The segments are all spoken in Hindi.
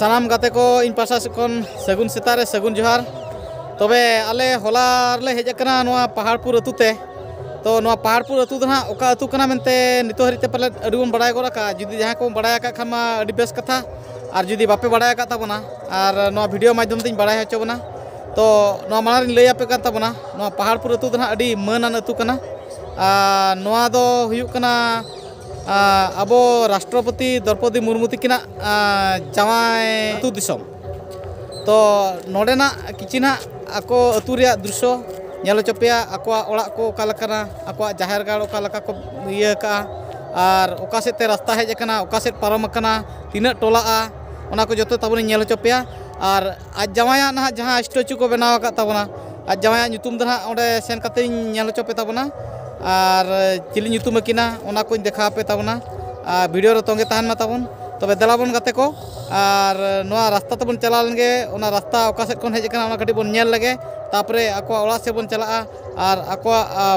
सामान गाते को इन पासा खन सगुन सेतारे सगुन जोहार तबे आले होला रले पहाड़पुर अतुते तो नवा पहाड़पुर अतु दना ओका अतु कना मेनते नितो का जुदी जहां को बड़ा का खमा अडी बेस कथा और जुदी बापे बड़ा और नवा वीडियो माध्यम तीन बड़ा हचो बना तो नवा माना लई पहाड़पुर अतु दना अडी abo rastropati darpodi murmuti kina jamai tu disom to norena kicina ako aturia druso nyalo copia ako ola ko kalakana ako jaher galo kalaka ko iya ka ar okaset te rasta heja kana okaset paramakana tina tola a ona ko joto tabuni nyalo copia ar ajamaya na jaha astrochu ko benawa ka tabuna ajamaya nyutum dana ode sen kateng nyalo copia tabuna और चिली नुतुमकिना उनको देखा पे ताबना वीडियो रे तंगे तहन माताबन तब तो दलाबन गते को और ना रास्ता तब तो चला लेंगे रास्ता अका सब हजना हेज बन नेल लगे तापरे आको से बन चला और आको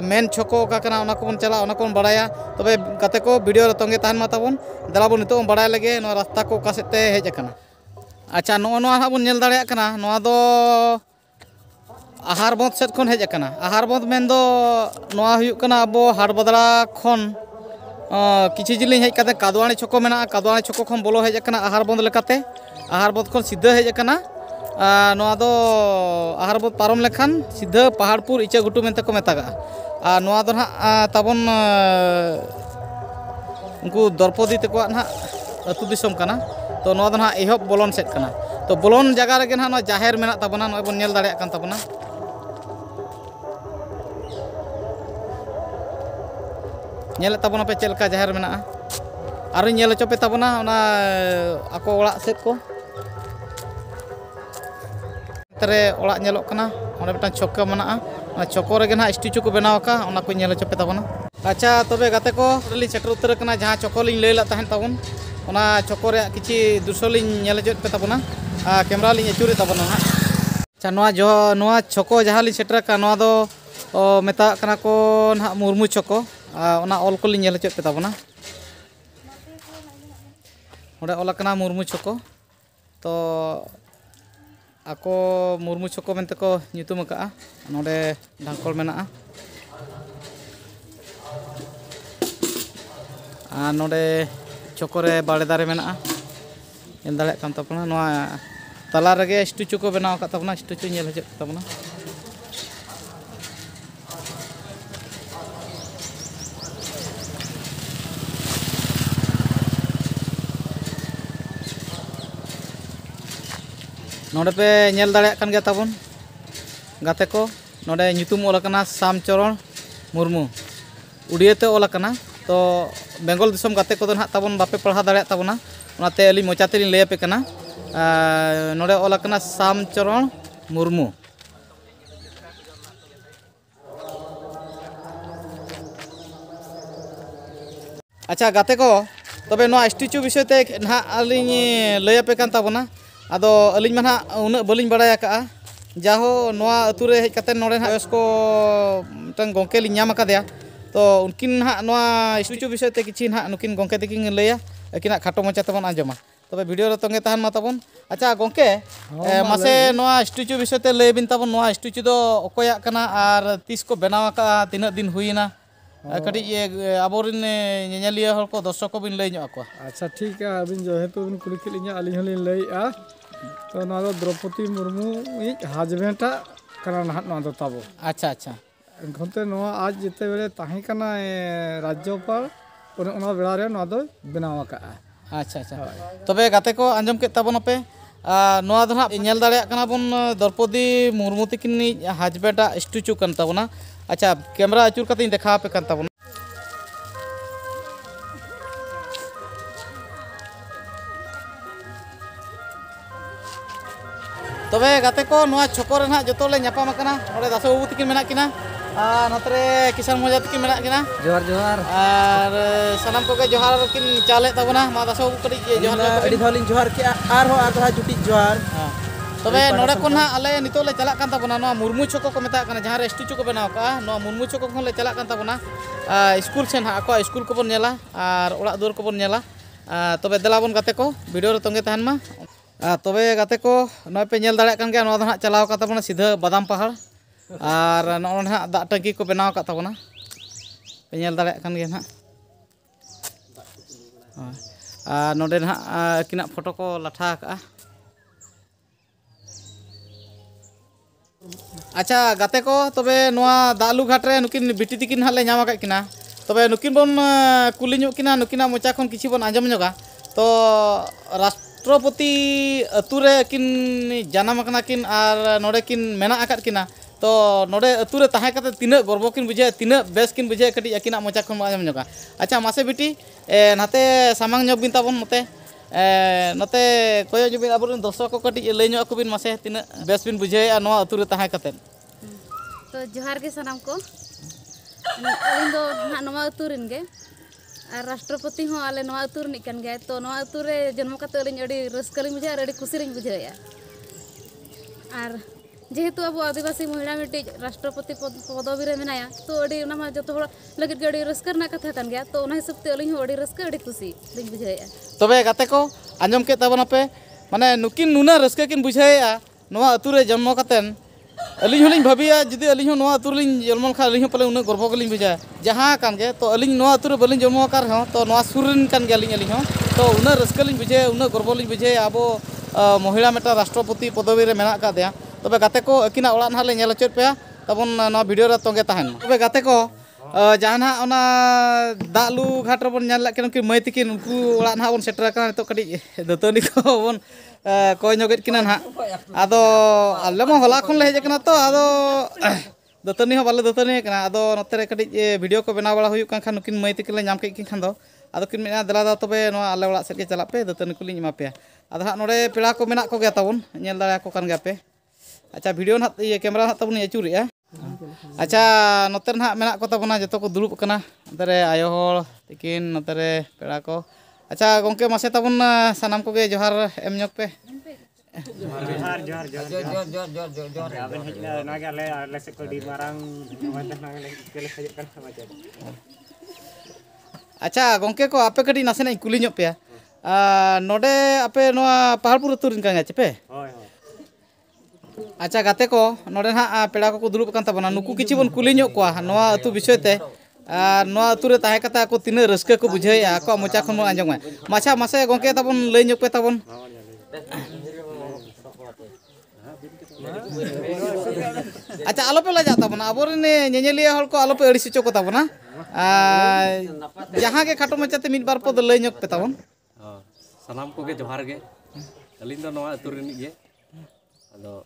मेन छको अका को बन चला उना को बड़ाया तब तो गते को भिडियो तंगे तहन माताबन दलाबन नित बड़ा लगे रास्ता को अका सबते हजना अच्छा नो ना हा बन नेल दो ᱟᱦᱟᱨ ᱵᱚᱸᱫᱽ ᱥᱮᱫ ᱠᱷᱚᱱ ᱦᱮᱡ ᱟᱠᱟᱱᱟ ᱟᱦᱟᱨ ᱵᱚᱸᱫᱽ ᱢᱮᱱᱫᱚ ᱱᱚᱣᱟ ᱦᱩᱭᱩᱜ ᱠᱟᱱᱟ ᱟᱵᱚ ᱦᱟᱴᱵᱟᱫᱽᱲᱟ ᱠᱷᱚᱱ ᱠᱤᱪᱷᱩ ᱡᱤᱞᱤᱧ ᱦᱮᱡ ᱠᱟᱛᱮ ᱠᱟᱫᱣᱟᱲᱤ ᱪᱷᱚᱠᱚ ᱢᱮᱱᱟᱜᱼᱟ ᱠᱟᱫᱣᱟᱲᱤ ᱪᱷᱚᱠᱚ ᱠᱷᱚᱱ ᱵᱚᱞᱚ ᱦᱮᱡ ᱟᱠᱟᱱᱟ ᱟᱦᱟᱨ ᱵᱚᱸᱫᱽ ᱞᱮᱠᱟᱛᱮ ᱟᱦᱟᱨ ᱵᱚᱸᱫᱽ ᱠᱷᱚᱱ ᱥᱤᱫᱷᱟᱹ ᱦᱮᱡ ᱟᱠᱟᱱᱟ ᱱᱚᱣᱟ ᱫᱚ ᱟᱦᱟᱨ ᱵᱚᱸᱫᱽ ᱯᱟᱨᱚᱢ ᱞᱮᱠᱷᱟᱱ ᱥᱤᱫᱷᱟᱹ ᱯᱟᱦᱟᱲᱯᱩᱨ ᱤᱪᱟᱹ ᱜᱷᱩᱴᱩ ᱢᱮᱱᱛᱮ ᱠᱚ ᱢᱮᱛᱟᱜᱼᱟ ᱟᱨ ᱱᱚᱣᱟ ᱫᱚ ᱱᱟᱦᱟᱜ ᱛᱟᱵᱚᱱ ᱩᱱᱠᱩ ᱫᱨᱚᱯᱚᱫᱤ ᱛᱟᱠᱚᱣᱟᱜ ᱱᱟᱦᱟᱜ ᱟᱹᱛᱩ ᱫᱤᱥᱚᱢ ᱠᱟᱱᱟ ᱛᱚ ᱱᱚᱣᱟ ᱫᱚ ᱱᱟᱦᱟᱜ ᱮᱦᱚᱵ ᱵᱚᱞᱚᱱ ᱥᱮᱫ ᱠᱟᱱᱟ ᱛᱚ ᱵᱚᱞᱚᱱ ᱡᱟᱭᱜᱟ ᱨᱮᱜᱮ ᱱᱟᱦᱟᱜ ᱱᱚᱣᱟ ᱡᱟᱦᱮᱨ ᱢᱮᱱᱟᱜ ᱛᱟᱵᱚᱱᱟ ᱱᱚᱜᱼᱚᱭ ᱵᱚᱱ ᱧᱮᱞ ᱫᱟᱲᱮᱭᱟᱜ ᱠᱟᱱ ᱛᱟᱵᱚᱱᱟ ᱧ エレ تابোনা পে চেলকা জাহৰ মনা আৰুᱧ エレ চপেتابোনা ওনা আকোৱড়া সেটকো তৰে ওড়াᱧেলকনা ওনে বেটা ছককা মনা ছকৰে গেনা ষ্টিচু কো বনাওকা ওনা কোᱧ エレ চপেتابোনা আচ্ছা তobe গাতেকো ৰেলি চাটৰ উত্তৰকনা জহা ছককলি লৈলা তাহেন তাবোন ওনা ছকৰ কিচি দুছলিনᱧ エレ চপেتابোনা আৰু কেমেৰা লিন এচুৰিتابোনা আচ্ছা নয়া জহো নয়া ছককো জহালি ছেটৰ কা নয়া দ মেতাকনা কো না মুৰমু ছককো ona ah, ol ko li nyel chot peta bona murmu choko to ako murmu choko mente ko nyutum anode dangkol dhangkol mena a nore choko bale dare mena yendale kan tapona noa tala rage stu choko bena ka tapona stu chu nyel chot ᱱᱚᱰᱮ ᱯᱮ ᱧᱮᱞ ᱫᱟᱲᱮᱭᱟᱜ ᱠᱟᱱ ᱜᱮᱭᱟ ᱛᱟᱵᱚᱱ ᱜᱟᱛᱮ ᱠᱚ ᱱᱚᱰᱮ ᱧᱩᱛᱩᱢ ᱚᱞ ᱟᱠᱟᱱᱟ ᱥᱟᱢᱪᱚᱨᱚᱱ ᱢᱩᱨᱢᱩ ᱩᱰᱤᱭᱟᱹᱛᱮ ᱚᱞ ᱟᱠᱟᱱᱟ ᱛᱚ ᱵᱮᱝᱜᱚᱞ ᱫᱤᱥᱚᱢ ᱜᱟᱛᱮ ᱠᱚᱫᱚ ᱱᱟᱦᱟᱜ ᱛᱟᱵᱚᱱ ᱵᱟᱯᱮ ᱯᱟᱲᱦᱟᱣ ᱫᱟᱲᱮᱭᱟᱜ ᱛᱟᱵᱚᱱᱟ ᱚᱱᱟᱛᱮ ᱟᱹᱞᱤᱧ ᱢᱚᱪᱟ ᱛᱮᱞᱤᱧ ᱞᱟᱹᱭᱟᱯᱮ ᱠᱟᱱᱟ ᱱᱚᱰᱮ ᱚᱞ ᱟᱠᱟᱱᱟ ᱥᱟᱢᱪᱚᱨᱚᱱ ᱢᱩᱨᱢᱩ ᱟᱪᱪᱷᱟ ᱜᱟᱛᱮ ᱠᱚ ᱛᱚᱵᱮ ᱱᱚᱣᱟ ᱥᱴᱮᱪᱩ ᱵᱤᱥᱚᱭ ᱛᱮ ᱱᱟᱦᱟᱜ ᱟᱹᱞᱤᱧ ᱞᱟᱹᱭᱟᱯᱮ ᱠᱟᱱ ᱛᱟᱵᱚᱱᱟ ᱟᱫᱚ ᱟᱹᱞᱤᱧ ᱢᱟ ᱱᱟᱦᱟᱜ ᱩᱱᱟᱹᱜ ᱵᱟᱹᱞᱤᱧ ᱵᱟᱲᱟᱭ ᱟᱠᱟᱜᱼᱟ ᱡᱟᱦᱳ ᱱᱚᱣᱟ ᱟᱹᱛᱩ ᱨᱮ ᱦᱮᱡ ᱠᱟᱛᱮᱫ ᱱᱚᱰᱮ ᱱᱟᱦᱟᱜ ᱵᱚᱭᱚᱥ ᱠᱚ ᱢᱤᱫᱴᱟᱝ ᱜᱚᱝᱠᱮ ᱞᱤᱧ ᱧᱟᱢ ᱟᱠᱟᱫᱮᱭᱟ ᱛᱚ ᱩᱱᱠᱤᱱ ᱱᱟᱦᱟᱜ ᱱᱚᱣᱟ ᱤᱥᱴᱩᱪᱩ ᱵᱤᱥᱚᱭ ᱛᱮ ᱠᱤᱪᱷᱤ ᱱᱟᱦᱟᱜ ᱱᱩᱠᱤᱱ ᱜᱚᱝᱠᱮ ᱛᱟᱹᱠᱤᱱ ᱞᱟᱹᱭᱟ ᱟᱹᱠᱤᱱᱟᱜ ᱠᱷᱟᱴᱚ ᱢᱟᱪᱷᱟ ᱛᱮᱵᱚᱱ ᱟᱸᱡᱚᱢᱟ ᱛᱚᱵᱮ ᱵᱷᱤᱰᱤᱭᱳ ᱨᱮ ᱛᱚᱸᱜᱮ ᱛᱟᱦᱮᱱ ᱢᱟ ᱛᱟᱵᱚᱱ ᱟᱪᱪᱷᱟ ᱜᱚᱝᱠᱮ ᱢᱟᱥᱮ ᱱᱚᱣᱟ ᱤᱥᱴᱩᱪᱩ ᱵᱤᱥᱚᱭ ᱛᱮ ᱞᱟᱹᱭ ᱵᱤᱱ ᱛᱟᱵᱚᱱ ᱱᱚᱣᱟ ᱤᱥᱴᱩᱪᱩ ᱫᱚ ᱚᱠᱚᱭᱟᱜ ᱠᱟᱱᱟ ᱟᱨ ᱛᱤᱥ ᱠᱚ ᱵᱮᱱᱟᱣ ᱟᱠᱟᱜᱼᱟ ᱛᱤᱱᱟᱹᱜ ᱫᱤᱱ ᱦᱩᱭᱱᱟ कटिज अब दर्शक को बन लई अच्छा ठीक है अभी जो है तो कुल के लिए अली लई तो द्रौपदी मुर्मू हजबेंडा करताब अच्छा अच्छा घनते आज जिते बेले तहकना राज्यपाल बेड़े बनाव अच्छा अच्छा हाँ। तब गाते को के ताबनपे नल दबन द्रौपदी मुर्मू तकिन हजबेंडा स्टैचू अच्छा कैमरा आचुर देखा पे तबे गाते को नोआ छोको रे ना जतो ले ᱧᱟᱯᱟᱢ ᱟᱠᱟᱱᱟ ᱱᱚᱰᱮ ᱫᱟᱥᱚ ᱵᱟᱹᱵᱩ ᱛᱤᱠᱤᱱ ᱢᱮᱱᱟᱜ ᱠᱤᱱᱟ ᱟᱨ ᱱᱚᱛᱨᱮ ᱠᱤᱥᱟᱱ ᱢᱚᱡᱟ ᱛᱤᱠᱤᱱ ᱢᱮᱱᱟᱜ ᱠᱤᱱᱟ ᱡᱚᱦᱟᱨ ᱡᱚᱦᱟᱨ ᱟᱨ ᱥᱟᱱᱟᱢ ᱠᱚᱜᱮ ᱡᱚᱦᱟᱨ ᱠᱤᱱ ᱪᱟᱞᱮᱫ ᱛᱟᱵᱚᱱᱟ ᱢᱟ ᱫᱟᱥᱚ ᱵᱟᱹᱵᱩ ᱠᱟᱹᱴᱤᱡ ᱡᱚᱦᱟᱨ ᱟᱹᱰᱤ ᱫᱷᱟᱣ ᱞᱤᱧ ᱡᱚᱦᱟर ᱠᱮᱜᱼᱟ ᱟᱨᱦᱚᱸ ᱟᱨ ᱫᱚᱦᱟ ᱡᱩᱴᱤᱡ ᱡᱚᱦᱟᱨ ᱛᱚᱵᱮ ᱱᱚᱰᱮ ᱠᱷᱚᱱ ᱦᱟᱸᱜ ᱟᱞᱮ ᱱᱤᱛᱚᱜ ᱞᱮ ᱪᱟᱞᱟᱜ ᱠᱟᱱ ᱛᱟᱵᱚᱱᱟ ᱱᱚᱣᱟ ᱢᱩᱨᱢᱩ ᱪᱷᱚᱠᱚ ᱠᱚ ᱢᱮᱛᱟᱜ ᱠᱟᱱᱟ ᱡᱟᱦᱟᱸ ᱨᱮ ᱥᱴᱩᱪᱩ ᱠᱚ ᱵᱮᱱᱟᱣ ᱠᱟᱜᱼᱟ ᱱᱚᱣᱟ ᱢᱩᱨᱢু ᱪᱷᱚᱠᱚ ᱠᱷᱚᱱ ᱞᱮ ᱪᱟᱞᱟᱜ ᱠᱟᱱ ᱛᱟᱵᱚᱱᱟ ᱥᱠᱩᱞ ᱥᱮᱱ ᱦᱟᱸᱜ ᱟᱠᱚᱣᱟᱜ ᱥᱠᱩᱞ ᱠᱚᱵᱚᱱ ᱧᱮᱞᱟ ᱟᱨ ᱚᱲᱟᱜ ᱫᱩᱣᱟᱹᱨ ᱠᱚᱵᱚᱱ ᱧᱮᱞᱟ ᱛᱚᱵᱮ ᱫᱮᱞᱟᱵᱚᱱ ᱜᱟᱛᱮ ᱠᱚ ᱵᱷᱤᱰᱤᱭᱳ ᱨᱮ ᱛᱚᱸᱜᱮ ᱛᱟᱦᱮᱱ ᱢᱟ तब गाते को नापे दाना हाँ चलाव सीधा बदाम पहाड़ और नो हाँ दाग टंकी को बनाव का पे दाड़े हाँ नोड़े हाँ फोटो को लाठा अच्छा गाते को तब दालू घाटे नुकिन बीटी तक हाँ नाम तब नुकिन बन कुली नुकिन मोचा खन कि बन तो रास्ता राष्ट्रपति अतुरे किन जन्म किन और नोड़े किन मेना किना तो नोड़े अतुरे तहे कते तीन गर्व किन बुझे तीन बेस किन बुझे कटी अकिना मोचा खन आजम नगा अच्छा मासे बिटी नाते सामांग ᱧᱚᱜ ᱵᱤᱱ ᱛᱟᱵᱚᱱ ᱱᱚᱛᱮ ᱱᱚᱛᱮ ᱠᱚᱭᱚ ᱡᱚᱵᱤᱱ ᱟᱵᱚᱨᱮᱱ ᱫᱚᱨᱥᱚᱠ ᱠᱚ ᱠᱟᱹᱴᱤᱡ ᱞᱟᱹᱭ ᱧᱚᱜ ᱟᱠᱚ ᱵᱤᱱ ᱢᱟᱥᱮ ᱛᱤᱱᱟᱹᱜ ᱵᱮᱥ ᱵᱤᱱ ᱵᱩᱡᱷᱟᱹᱣᱮᱜᱼᱟ ᱱᱚᱣᱟ ᱟᱛᱩ ᱨᱮ ᱛᱟᱦᱮᱸ ᱠᱟᱛᱮᱫ ᱛᱚ ᱡᱚᱦᱟᱨ ᱜᱮ ᱥᱟᱱᱟᱢ ᱠᱚ ᱟᱹᱞᱤᱧ ᱫᱚ ᱱᱚᱣᱟ ᱟᱛᱩ ᱨᱮᱱ ᱜᱮ और राष्ट्रपति आल ᱟᱞᱮ ᱱᱚᱣᱟ ᱟᱹᱛᱩ ᱨᱤᱱᱤᱡ ᱠᱟᱱ ᱜᱮᱭᱟᱭ ᱛᱚ ᱱᱚᱣᱟ ᱟᱹᱛᱩ ᱨᱮ और जेहेतु अब आदिवासी महिला मिट्टी राष्ट्रपति पदवी में मनाया तो जो लगे रहा कथा गया तो हिसाब से अली अड़ी रस्कर खुशी तबे गाते को आंजम के तबन पे माने नुकिन नुना रस्कर किन बुझाया नवा अतुरे जन्म कतन अली भाविया जी अली नवा जन्म खान अलिंग पाले उन गर्व के लिए बुझा जहाँ तो अली नवा बाली जन्म का तो नवा सुर अली तो उन रस्क लिंग बुझे उन गर्व लिंग बुझे अब महिला मेटा राष्ट्रपति पदवी में मेना तब तो गाते को अकिन ओड़ा ना ले नेल पे तबन ना तंगे तहन तब तो गाते को Eh, jahana ona dalu ghatra bon nyal lak kenki mai tikin unku ulak na bon setra kan to kadi dato ni ko bon eh, koi nyoget kinan ha ado alam ho lakon leh jekna to ado dato ni ho bale dato ni kena ado no tere video ko bena bala huyuk kan kan nukin mai tikin le kin kan do ado kin mena dala dato be no ala ulak serke jalak pe dato ni kulin nyimap ya ado hak nore pelako menak ko gata bon nyal dala ko kan gape Acha video na iya kamera na tabun iya curi ya. Acha noter nak menak kota puna jatuh ke dulu kena antara ayo hol tikin antara pelako. Acha kongke masih tabun sanam kuge johar em nyok pe. Johar johar johar johar johar johar johar johar. Abang ya, eh, naga le ah, le sekol di barang. Mana naga le kele sajakan sama jadi. Acha kongke ko apa kadi nasi nai kulinyok pe ya. Uh, node apa noa pahal puru turun kan ya cepet? Acha gate ko noren ha ah, peda ko kan tabona nuku kichi bon kuli nyok kwa noa tu bisoi te ah, noa tu re tahe kata ko tine reske ko ya ko mo cha kon mo anjong ma macha masa ya e gongke tabon lei nyok pe tabon Acha alope la jata bona aborene nyenyeli e hol ko alope erisi choko tabona jaha ke kato mo cha te min barpo nyok pe tabon salam ko ke johar ke alindo noa tu re ni ge Halo.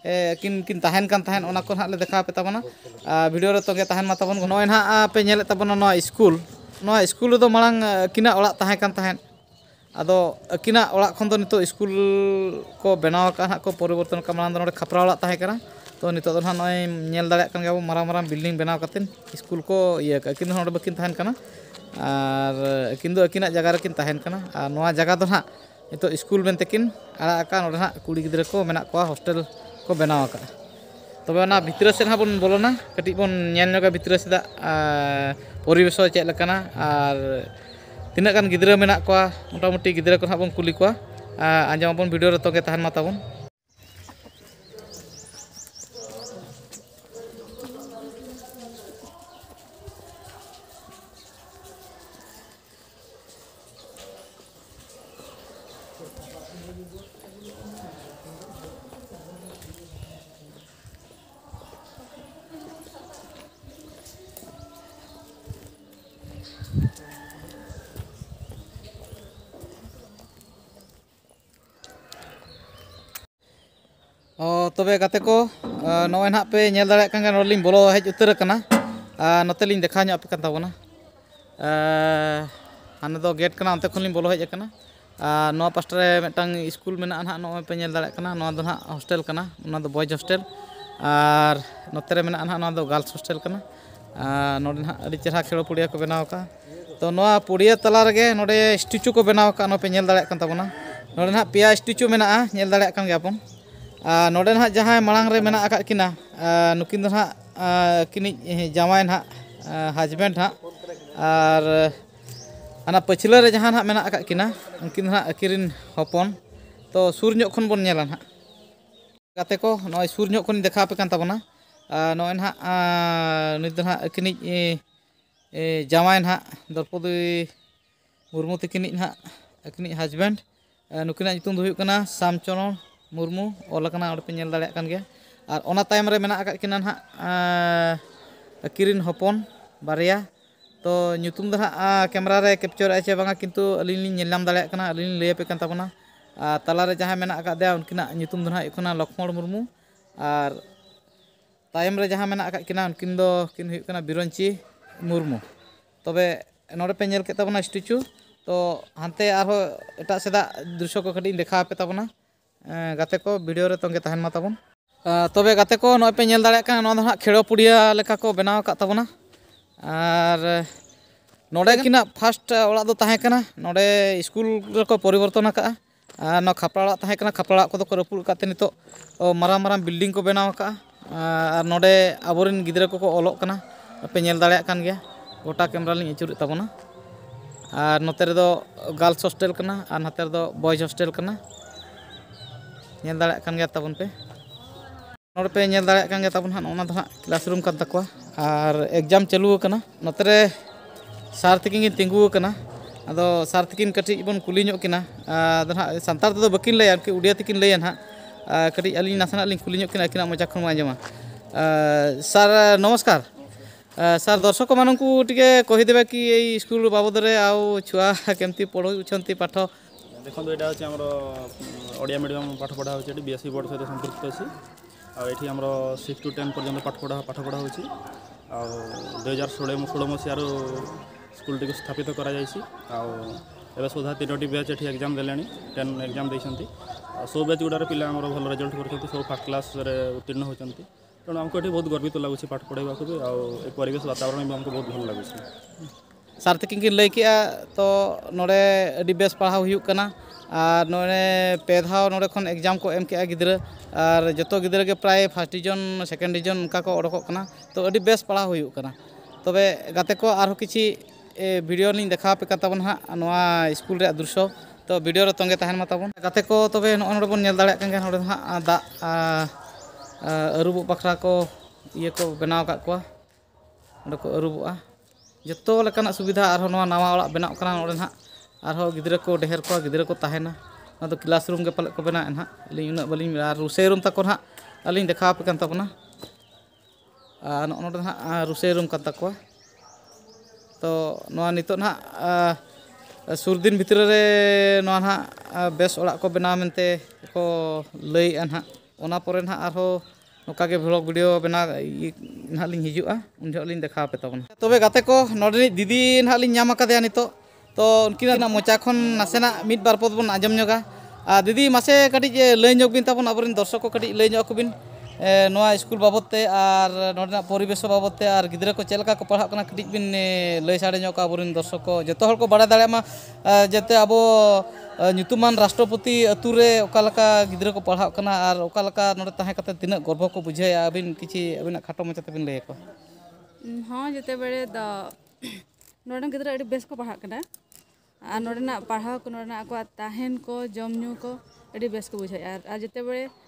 eh kin kin tahan kan tahan ona nak hale dekha pe tabona ah, video re toge tahan ma tabon no en ha ah, pe nyele tabona no school no school do malang eh, kina olak tahan kan tahan atau eh, kina olak kon do nito school ko benaw kan ha ko poriborton ka malang do re khapra ola tahan kara to nito do no nyel dare kan ga bo maram maram building benaw katen school ko ye iya, ka kin no do kin tahan kana ar eh, kin do kina jaga re kin tahan kana ar ah, noa jaga do ha itu school bentekin ala akan orang kuli gidra ko menak ko hostel ko bena waka. To bena bitiro sen hapun bolona, pun nyanyo ka ori beso cek lekana, tina kan gidiro mena kwa, muta muti gidiro kon hapun kuli kwa, anjama pun video to ke tahan mata pun. ᱛᱚᱵᱮ ᱜᱟᱛᱮ ᱠᱚ ᱱᱚᱜᱼᱚᱭ ᱱᱟᱜ ᱯᱮ ᱧᱮᱞ ᱫᱟᱲᱮᱭᱟᱜ ᱠᱟᱱ ᱱᱚᱰᱮᱞᱤᱧ ᱵᱚᱞᱚ ᱦᱮᱡ ᱩᱛᱟᱹᱨ ᱟᱠᱟᱱᱟ ᱟᱨ ᱱᱚᱛᱮᱞᱤᱧ ᱫᱮᱠᱷᱟᱣ ᱧᱚᱜ ᱟᱯᱮ ᱠᱟᱱ ᱛᱟᱵᱚᱱᱟ ᱦᱟᱱᱮ ᱫᱚ ᱜᱮᱴ ᱠᱟᱱᱟ ᱚᱱᱛᱮ ᱠᱷᱚᱱᱞᱤᱧ ᱵᱚᱞᱚ ᱦᱮᱡ ᱟᱠᱟᱱᱟ ᱟᱨ ᱱᱚᱣᱟ ᱯᱟᱥᱴᱟᱨᱮ ᱢᱤᱫᱴᱟᱝ ᱥᱠᱩᱞ ᱢᱮᱱᱟᱜᱼᱟ ᱱᱟᱜ ᱱᱚᱜᱼᱚᱭ ᱯᱮ ᱧᱮᱞ ᱫᱟᱲᱮᱭᱟᱜ ᱠᱟᱱᱟ ᱱᱚᱣᱟ ᱫᱚ ᱱᱟᱜ ᱦᱳᱥᱴᱮᱞ ᱠᱟᱱᱟ ᱚᱱᱟ ᱫᱚ ᱵᱚᱭᱡ ᱦᱳᱥᱴᱮᱞ ᱟᱨ ᱱᱚᱛᱮᱨᱮ ᱢᱮᱱᱟᱜᱼᱟ ᱱᱟᱜ ᱱᱚᱣᱟ ᱫᱚ ᱜᱟᱨᱞᱥ ᱦᱳᱥᱴᱮᱞ ᱠᱟᱱᱟ ᱟᱨ ᱱᱚᱰᱮ ᱱᱟᱜ ᱟᱹᱰᱤ ᱪᱮᱦᱨᱟ ᱠᱷᱮᱲᱚ ᱯᱩᱲᱤᱭᱟ ᱠᱚ ᱵᱮᱱᱟᱣ ᱟᱠᱟᱫᱼᱟ ᱛᱚ ᱱᱚᱣᱟ ᱯᱩᱲᱤᱭᱟ ᱛᱟᱞᱟ ᱨᱮᱜᱮ ᱱᱚᱰᱮ ᱥᱴᱤᱪᱩ ᱠᱚ ᱵᱮᱱᱟᱣ ᱟᱠᱟᱫᱼᱟ ᱱᱚᱣᱟ ᱯᱮ ᱧᱮᱞ ᱫᱟᱲᱮᱭᱟᱜ ᱠᱟᱱ ᱛᱟᱵᱚᱱᱟ ᱱᱚᱰᱮ ᱱᱟᱜ ᱯᱮᱭᱟ ᱥᱴᱤᱪᱩ ᱢᱮᱱᱟᱜᱼᱟ ᱧᱮᱞ ᱫᱟᱲᱮᱭᱟᱜ ᱠᱟᱱ ᱜᱮᱭᱟᱵᱚᱱ Ah, noden ha jahai malang re mena akak kina uh, nukin ha uh, ah, kini eh, jamain ha uh, husband ha ar uh, ana pechila re jahan ha mena akak kina mungkin ha akirin hopon to suryok khon bon nyelan ha gate ko noi surnyo khon dekha pe kan tabona uh, noen ha uh, nidon kini uh, jamain ha darpodi murmu kini ha kini husband uh, nukin ha jitun duhi kana samchonon Murmu ᱚᱞ ᱟᱠᱟᱱᱟ ᱚᱸᱰᱮ ᱯᱮ ᱧᱮᱞ ᱫᱟᱲᱮᱭᱟᱜ ᱠᱟᱱ ᱜᱮᱭᱟ ᱟᱨ ᱚᱱᱟ ᱛᱟᱭᱚᱢ ᱨᱮ ᱢᱮᱱᱟᱜ ᱟᱠᱟᱫ ᱠᱤᱱᱟ ᱱᱟᱦᱟᱜ ᱟᱹᱠᱤᱱ ᱦᱚᱯᱚᱱ ᱵᱟᱨᱭᱟ ᱛᱚ ᱧᱩᱛᱩᱢ ᱫᱚ ᱦᱟᱸᱜ ᱠᱮᱢᱮᱨᱟ ᱨᱮ ᱠᱮᱯᱪᱟᱨᱮᱜᱼᱟ ᱪᱮ ᱵᱟᱝᱟ ᱠᱤᱱᱛᱩ ᱟᱹᱞᱤᱧ ᱞᱤᱧ ᱧᱮᱞ ᱧᱟᱢ ᱫᱟᱲᱮᱭᱟᱜ ᱠᱟᱱᱟ ᱟᱹᱞᱤᱧ ᱞᱤᱧ ᱞᱟᱹᱭᱟᱯᱮ ᱠᱟᱱ ᱛᱟᱵᱚᱱᱟ ᱟᱨ ᱛᱟᱞᱟᱨᱮ ᱡᱟᱦᱟᱸᱭ ᱢᱮᱱᱟᱜ ᱟᱠᱟᱫᱮᱭᱟ ᱩᱱᱠᱤᱱᱟᱜ ᱧᱩᱛᱩᱢ ᱫᱚ ᱦᱟᱸᱜ ᱦᱩᱭᱩᱜ ᱠᱟᱱᱟ ᱞᱚᱠᱷᱢᱚᱬ ᱢᱩᱨᱢᱩ ᱟᱨ ᱛᱟᱭᱚᱢ ᱨᱮ ᱡᱟᱦᱟᱸ ᱢᱮᱱᱟᱜ ᱟᱠᱟᱫ ᱠᱤᱱᱟ ᱩᱱᱠᱤᱱ ᱫᱚ ᱠᱤᱱ ᱦᱩᱭᱩᱜ ᱠᱟᱱᱟ ᱵᱤᱨᱚᱧᱪᱤ ᱢᱩᱨᱢᱩ ᱛᱚᱵᱮ ᱱᱚᱰᱮ ᱯᱮ ᱧᱮᱞ ᱠᱮᱫ ᱛᱟᱵᱚᱱᱟ ᱥᱴᱮᱪᱩ ᱛᱚ ᱦᱟᱱᱛᱮ ᱟᱨᱦᱚᱸ ᱮᱴᱟᱜ ᱥᱮᱫᱟᱜ ᱫᱨᱤᱥᱥᱚ ᱠᱚ ᱠᱟᱹᱴᱤᱡ ᱤᱧ ᱫᱮᱠᱷᱟᱣ ᱟᱯᱮ ᱛᱟᱵᱚᱱᱟ ᱜᱟᱛᱮ ᱠᱚ ᱵᱷᱤᱰᱤᱭᱳ ᱨᱮ ᱛᱚᱸᱜᱮ ᱛᱟᱦᱮᱱ ᱢᱟ ᱛᱟᱵᱚᱱ ᱛᱚᱵᱮ ᱜᱟᱛᱮ ᱠᱚ ᱱᱚᱜᱼᱚᱭ ᱯᱮ ᱧᱮᱞ ᱫᱟᱲᱮᱭᱟᱜ ᱠᱟᱱᱟ ᱱᱚᱣᱟ ᱫᱚ ᱦᱟᱸᱜ ᱠᱷᱮᱲᱚ ᱯᱩᱲᱤᱭᱟ ᱞᱮᱠᱟ ᱠᱚ ᱵᱮᱱᱟᱣ ᱟᱠᱟᱫ ᱛᱟᱵᱚᱱᱟ ᱟᱨ ᱱᱚᱰᱮ ᱠᱤᱱᱟᱜ ᱯᱷᱟᱥᱴ ᱚᱲᱟᱜ ᱫᱚ ᱛᱟᱦᱮᱸ ᱠᱟᱱᱟ ᱱᱚᱰᱮ ᱥᱠᱩᱞ ᱨᱮᱠᱚ ᱯᱚᱨᱤᱵᱚᱨᱛᱚᱱ ᱟᱠᱟᱜᱼᱟ ᱟᱨ ᱱᱚᱣᱟ ᱠᱷᱟᱯᱲᱟ ᱚᱲᱟᱜ ᱛᱟᱦᱮᱸ ᱠᱟᱱᱟ ᱠᱷᱟᱯᱲᱟ ᱚᱲᱟᱜ ᱠᱚᱫᱚ ᱠᱚ ᱨᱟᱹᱯᱩᱫ ᱠᱟᱛᱮ ᱱᱤᱛᱚᱜ ᱢᱟᱨᱟᱝ ᱢᱟᱨᱟᱝ ᱵᱤᱞᱰᱤᱝ ᱠᱚ ᱵᱮᱱᱟᱣ ᱟᱠᱟᱜᱼᱟ ᱟᱨ ᱱᱚᱰᱮ ᱟᱵᱚᱨᱮᱱ ᱜᱤᱫᱽᱨᱟᱹ ᱠᱚᱠᱚ ᱚᱞᱚᱜ ᱠᱟᱱᱟ ᱯᱮ ᱧᱮᱞ ᱫᱟᱲᱮᱭᱟᱜ ᱠᱟᱱ ᱜᱮᱭᱟ ᱜᱚᱴᱟ ᱠᱮᱢᱨᱟ ᱞᱤᱧ ᱟᱹᱪᱩᱨᱮᱫ ᱛᱟᱵᱚᱱᱟ ᱟᱨ ᱱᱚᱛᱮ ᱨᱮᱫᱚ ᱜᱟᱨᱞᱥ ᱦᱳᱥᱴᱮᱞ ᱠᱟᱱᱟ ᱟᱨ ᱱᱚᱛᱮ ᱨᱮᱫᱚ ᱵᱚᱭᱮᱡ ᱦᱳᱥᱴᱮᱞ ᱠᱟᱱᱟ ᱧᱮᱞ দাᱲᱟ ᱠᱟᱱ ᱜᱮ ᱛᱟᱵᱚᱱ ペ ᱱᱚᱨᱯᱮ ᱧᱮᱞ দাᱲᱟ ᱠᱟᱱ ᱜᱮ ᱛᱟᱵᱚᱱ ᱦᱟᱱ ᱚᱱᱟ ᱫᱷᱟ ᱠᱞᱟᱥᱨᱩᱢ ᱠᱟᱛᱠᱚᱣᱟ ᱟᱨ ᱮᱠᱡᱟᱢ ᱪᱟᱹᱞᱩ ᱦᱚᱠᱟᱱᱟ ᱱᱚᱛᱮᱨᱮ ᱥᱟᱨᱛᱤᱠᱤᱱ ᱛᱤᱝᱜᱩ ᱦᱚᱠᱟᱱᱟ ᱟᱫᱚ ᱥᱟᱨᱛᱤᱠᱤᱱ ᱠᱟᱴᱤ ᱵᱚᱱ ᱠᱩᱞᱤᱧᱚᱜ ᱠᱤᱱᱟ ᱟᱫᱚ ᱱᱷᱟᱜ ᱥᱟᱱᱛᱟᱲ ᱛᱚ ᱵᱟᱹᱠᱤᱱ ᱞᱟᱭᱟ ᱩᱰᱤᱭᱟ ᱛᱤᱠᱤᱱ ᱞᱟᱭᱟᱱ ᱦᱟᱜ ᱠᱟᱴᱤ ᱟᱹᱞᱤᱧ ᱱᱟᱥᱟᱱᱟ ᱞᱤᱧ ᱠᱩᱞᱤᱧᱚᱜ ᱠᱤᱱᱟ ᱠᱤᱱᱟ দেখুন এটা হচ্ছে আমার ওড়িয়া মিডিয়াম পাঠ পড়া হচ্ছে এটি বিএসসি বোর্ড সহ সম্পৃক্ত আছে আর এটি আমার সিক্স টু টেন পর্যন্ত পাঠ পড়া পাঠ পড়া হচ্ছে আর দুই হাজার ষোলো ষোলো মশিয়ার স্কুলটিকে স্থাপিত করা যাইছি আর এবে সুদ্ধা তিনোটি ব্যাচ এটি এক্সাম দেলে টেন এক্সাম দিয়েছেন আর সব ব্যাচ গুড়ার পিলা আমার ভালো রেজল্ট করছেন সব ফার্স্ট ক্লাসরে উত্তীর্ণ হচ্ছেন তেমন আমি এটি বহুত গর্বিত লাগুছে পাঠ পড়াইবাকে আর এই পরিবেশ বাতাবরণ আমি আমাকে বহুত ভাল লাগুছে सर तक लैक तो नोड़े बेस पढ़ा और नोने पे दौ नोड़े खन एग्जाम को एम गिद्रा और जो तो गिद्रा के प्राय फार्ष्ट डिजन सेकेंड डिजन उनका उड़कोना तो अभी बेस पढ़ा तब गाते को और किसी भिडियो देखा पे हाँ स्कूल दृश्य तो भिडियो तंगे तहन मताबन गाते को तब नोल दागे ना हाँ दाग अरुब को अरुबा ᱡᱚᱛᱚ ᱞᱮᱠᱟᱱᱟᱜ ᱥᱩᱵᱤᱫᱷᱟ ᱟᱨᱦᱚᱸ ᱱᱚᱣᱟ ᱱᱟᱣᱟ ᱚᱲᱟᱜ ᱵᱮᱱᱟᱜ ᱠᱟᱱᱟ ᱱᱚᱰᱮ ᱱᱟᱦᱟᱜ ᱟᱨᱦᱚᱸ ᱜᱤᱫᱽᱨᱟᱹ ᱠᱚ ᱰᱷᱮᱨ ᱠᱚᱣᱟ ᱜᱤᱫᱽᱨᱟᱹ ᱠᱚ ᱛᱟᱦᱮᱱᱟ ᱚᱱᱟ ᱫᱚ ᱠᱞᱟᱥ ᱨᱩᱢ ᱜᱮ ᱯᱟᱞᱮᱫ ᱠᱚ ᱵᱮᱱᱟᱣᱮᱫ ᱱᱟᱦᱟᱜ ᱟᱹᱞᱤᱧ ᱩᱱᱟᱹᱜ ᱵᱟᱹᱞᱤᱧ ᱟᱨ ᱨᱩᱥᱮ ᱨᱩᱢ ᱛᱟᱠᱚ ᱱᱟᱦᱟᱜ ᱟᱹᱞᱤᱧ ᱫᱮᱠᱷᱟᱣ ᱟᱯᱮ ᱠᱟᱱ ᱛᱟᱵᱚᱱᱟ ᱟᱨ ᱱᱚᱜᱼᱚ ᱱᱚᱰᱮ ᱱᱟᱦᱟᱜ ᱨᱩᱥᱮ ᱨᱩᱢ ᱠᱟᱱ ᱛᱟᱠᱚᱣᱟ ᱛᱚ ᱱᱚᱣᱟ ᱱᱤᱛᱚᱜ ᱱᱟᱦᱟᱜ ᱥᱩᱨ ᱫᱤᱱ ᱵᱷᱤᱛᱨᱤ ᱨᱮ ᱱᱚᱣᱟ ᱱᱟᱦᱟᱜ ᱵᱮᱥ ᱚᱲᱟᱜ ᱠᱚ ᱵᱮᱱᱟᱣ ᱢᱮᱱᱛᱮ ᱠᱚ ᱞᱟᱹᱭᱮᱫᱼᱟ ᱱᱟᱦᱟᱜ ᱚᱱᱟ ᱯᱚᱨᱮ ᱱᱟᱦᱟᱜ ᱟᱨᱦᱚᱸ ᱱᱚᱝᱠᱟ ᱜᱮ ᱵᱷᱞᱚᱜ ᱵᱷᱤᱰᱤᱭᱳ ᱵᱮᱱᱟᱣ ᱱᱟᱦᱟᱜ ᱞᱤᱧ ᱦᱤᱡᱩᱜᱼᱟ ᱩᱱ ᱡᱚᱦᱚᱜ ᱞᱤᱧ ᱫᱮᱠᱷᱟᱣ ᱯᱮ ᱛᱟᱵᱚᱱᱟ ᱛᱚᱵᱮ ᱜᱟᱛᱮ ᱠᱚ ᱱᱚᱰᱮᱱᱤᱡ ᱫᱤᱫᱤ ᱱᱟᱦᱟᱜ ᱞᱤᱧ ᱧᱟᱢ ᱟᱠᱟᱫᱮᱭᱟ ᱱᱤᱛᱚᱜ ᱛᱚ ᱩᱱᱠᱤᱱᱟᱜ ᱢᱚᱪᱟ ᱠᱷᱚᱱ ᱱᱟᱥᱮᱱᱟᱜ ᱢᱤᱫ ᱵᱟᱨ ᱯᱚᱫ ᱵᱚᱱ ᱟᱸᱡᱚᱢ ᱧᱚᱜᱟ ᱟᱨ ᱫᱤᱫᱤ ᱢᱟᱥᱮ ᱠᱟᱹᱴᱤᱡ ᱞᱟᱹᱭ ᱧᱚᱜ ᱵᱤᱱ ᱛᱟᱵᱚᱱ ᱟᱵᱚᱨᱮᱱ ᱫᱚᱨᱥᱚᱠ ᱠᱚ ᱠᱟᱹᱴᱤᱡ ᱞᱟᱹᱭ ᱧᱚᱜ ᱟᱠᱚ ᱵᱤᱱ ᱱᱚᱣᱟ ᱥᱠᱩᱞ ᱵᱟᱵᱚᱫᱛᱮ ᱟᱨ ᱱᱚᱰᱮᱱᱟᱜ ᱯᱚᱨᱤᱵᱮᱥ ᱵᱟᱵᱚᱫᱛᱮ ᱟᱨ ᱜᱤᱫᱽᱨᱟᱹ ᱠᱚ ᱪᱮᱫ ᱞᱮᱠᱟ ᱠᱚ ᱯᱟᱲᱦᱟᱜ ᱠᱟᱱᱟ ᱠᱟᱹᱴᱤᱡ ᱵᱤᱱ ᱞᱟᱹᱭ ᱥᱟᱰᱮ ᱧᱚᱜ ᱠᱟᱜ ᱟᱵᱚᱨᱮᱱ ᱫᱚᱨᱥᱚᱠ ᱠᱚ ᱡᱚᱛᱚ ᱦᱚᱲ ᱠᱚ ᱵᱟᱲᱟᱭ ᱫᱟᱲᱮᱭᱟᱜ ᱢᱟ ᱡᱟᱛᱮ ᱟᱵᱚ ᱧᱩᱛᱩᱢᱟᱱ ᱨᱟᱥᱴᱨᱚᱯᱚᱛᱤ ᱟᱛᱳ ᱨᱮ ᱚᱠᱟ ᱞᱮᱠᱟ ᱜᱤᱫᱽᱨᱟᱹ ᱠᱚ ᱯᱟᱲᱦᱟᱜ ᱠᱟᱱᱟ ᱟᱨ ᱚᱠᱟ ᱞᱮᱠᱟ ᱱᱚᱰᱮ ᱛᱟᱦᱮᱸ ᱠᱟᱛᱮ ᱛᱤᱱᱟᱹᱜ ᱜᱚᱨᱵᱚ ᱠᱚ ᱵᱩᱡᱷᱟᱹᱣᱮᱜᱼᱟ ᱟᱹᱵᱤᱱ ᱠᱤᱪᱷᱤ ᱟᱹᱵᱤᱱᱟᱜ ᱠᱷᱟᱴᱚ ᱢᱟᱪᱷᱟ ᱛᱮᱵᱤᱱ ᱞᱟᱹᱭ ᱟᱠᱚ ᱦᱚᱸ ᱡᱚᱛᱚ ᱵᱮᱲᱮ ᱫᱚ ᱱᱚᱰᱮᱱ ᱜᱤᱫᱽᱨᱟᱹ ᱟᱹᱰᱤ ᱵᱮᱥ ᱠᱚ ᱯᱟᱲᱦᱟᱜ ᱠᱟᱱᱟ ᱟᱨ ᱱᱚᱰᱮᱱᱟᱜ ᱯᱟᱲᱦᱟᱣ ᱠᱚ ᱱᱚᱰᱮᱱᱟᱜ ᱟᱠᱚᱣᱟᱜ ᱛᱟᱦᱮᱱ ᱠᱚ ᱡᱚᱢ ᱧᱩ ᱠᱚ ᱟᱹᱰᱤ ᱵᱮᱥ ᱠᱚ ᱵᱩᱡᱷᱟᱹᱣᱮᱜᱼᱟ ᱟᱨ ᱡᱚᱛᱚ ᱵᱮᱲᱮ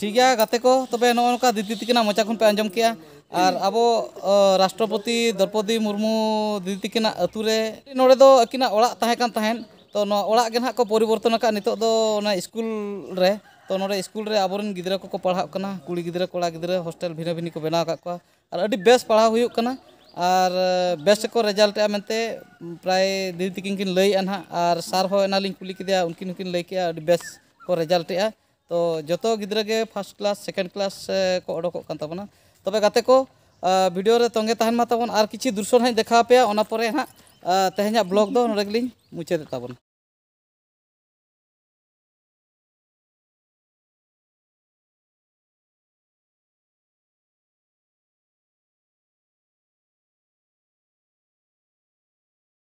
ठीक है गाते को तबे ना दीदी तक मोचा खुन पे आजम के और अब राष्ट्रपति द्रौपदी मुर्मू दीदी तक अतुरे नोड़े दो तहन तो ओड़ा के ना को परिवर्तन का नितो स्कूल रे तो नोड़े स्कूल रे आबोरन गिदरा को पढ़ा कुड़ी गिदरा कड़ा गिदरा हॉस्टल भिन्न भिन्न को बनाव को और अडी बेस पढ़ा और बेस को रेजाल्ट आ मनते प्राय दीदी तक किन लई और सार हो एनालिंग कुली किदिया उनकिन उनकिन लई बेस को रिजल्ट तो जो तो गिद्रे फार्ष्ट क्लास सेकेंड क्लास को उडोक तब गाते को भिडियो तंगे तहन माताबन और किसी दृश्य हाँ देखा पे तेहे ब्लग दो नागली मुचादेबा